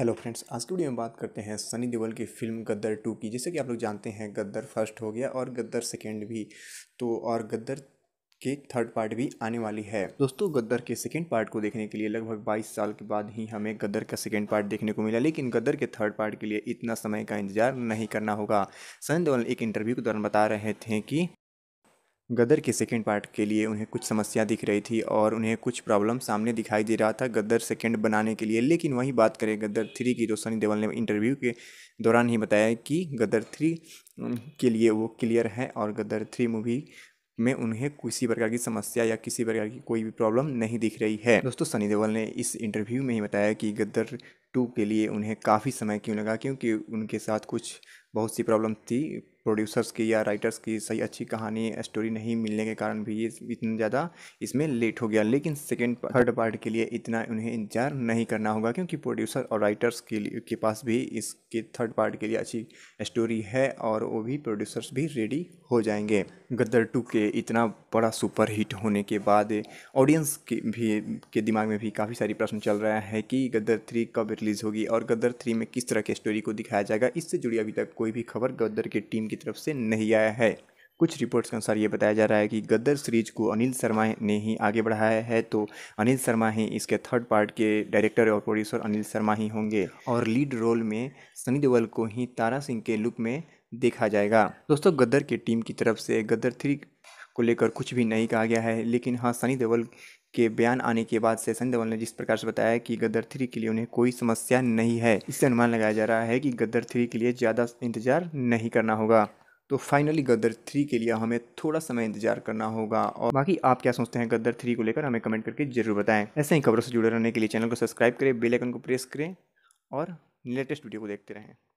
hello friends आज की video में बात करते हैं सनी देवल की फिल्म गद्दर टू की जैसे कि आप लोग जानते हैं गद्दर फर्स्ट हो गया और गद्दर सेकेंड भी तो और गद्दर के थर्ड पार्ट भी आने वाली है दोस्तों गद्दर के सेकेंड पार्ट को देखने के लिए लगभग 22 साल के बाद ही हमें गद्दर का सेकेंड पार्ट देखने को मिला लेकिन गद्दर के थर्ड पार्ट के लिए इतना समय का इंतजार नहीं करना होगा सनी देवल एक इंटरव्यू के दौरान बता रहे थे कि गदर के सेकेंड पार्ट के लिए उन्हें कुछ समस्या दिख रही थी और उन्हें कुछ प्रॉब्लम सामने दिखाई दे रहा था गदर सेकेंड बनाने के लिए लेकिन वही बात करें गदर थ्री की तो सनी देवल ने इंटरव्यू के दौरान ही बताया कि गदर थ्री के लिए वो क्लियर है और गदर थ्री मूवी में उन्हें किसी प्रकार की समस्या या किसी प्रकार की कोई भी प्रॉब्लम नहीं दिख रही है दोस्तों सनी देवल ने इस इंटरव्यू में ही बताया कि गद्दर टू के लिए उन्हें काफ़ी समय क्यों लगा क्योंकि उनके साथ कुछ बहुत सी प्रॉब्लम थी प्रोड्यूसर्स की या राइटर्स की सही अच्छी कहानी स्टोरी नहीं मिलने के कारण भी ये इतना ज़्यादा इसमें लेट हो गया लेकिन सेकेंड थर्ड पार्ट के लिए इतना उन्हें इंतजार नहीं करना होगा क्योंकि प्रोड्यूसर और राइटर्स के लिए के पास भी इसके थर्ड पार्ट के लिए अच्छी स्टोरी है और वो भी प्रोड्यूसर्स भी रेडी हो जाएंगे गदर टू के इतना बड़ा सुपर हिट होने के बाद ऑडियंस के भी के दिमाग में भी काफ़ी सारी प्रश्न चल रहा है कि गदर थ्री कब रिलीज़ होगी और गदर थ्री में किस तरह के स्टोरी को दिखाया जाएगा इससे जुड़ी अभी तक कोई भी खबर गदर की टीम की तरफ से नहीं आया है कुछ रिपोर्ट्स के अनुसार ये बताया जा रहा है कि गद्दर सीरीज को अनिल शर्मा ने ही आगे बढ़ाया है तो अनिल शर्मा ही इसके थर्ड पार्ट के डायरेक्टर और प्रोड्यूसर अनिल शर्मा ही होंगे और लीड रोल में सनी देओल को ही तारा सिंह के लुक में देखा जाएगा दोस्तों गद्दर की टीम की तरफ से गद्दर थ्री को लेकर कुछ भी नहीं कहा गया है लेकिन हाँ सनी देवल के बयान आने के बाद से सनी देवल ने जिस प्रकार से बताया कि गद्दर थ्री के लिए उन्हें कोई समस्या नहीं है इससे अनुमान लगाया जा रहा है कि गद्दर थ्री के लिए ज़्यादा इंतजार नहीं करना होगा तो फाइनली गद्दर थ्री के लिए हमें थोड़ा समय इंतजार करना होगा और बाकी आप क्या सोचते हैं गद्दर थ्री को लेकर हमें कमेंट करके जरूर बताएं ऐसे ही खबरों से जुड़े रहने के लिए चैनल को सब्सक्राइब करें बेल आइकन को प्रेस करें और लेटेस्ट वीडियो को देखते रहें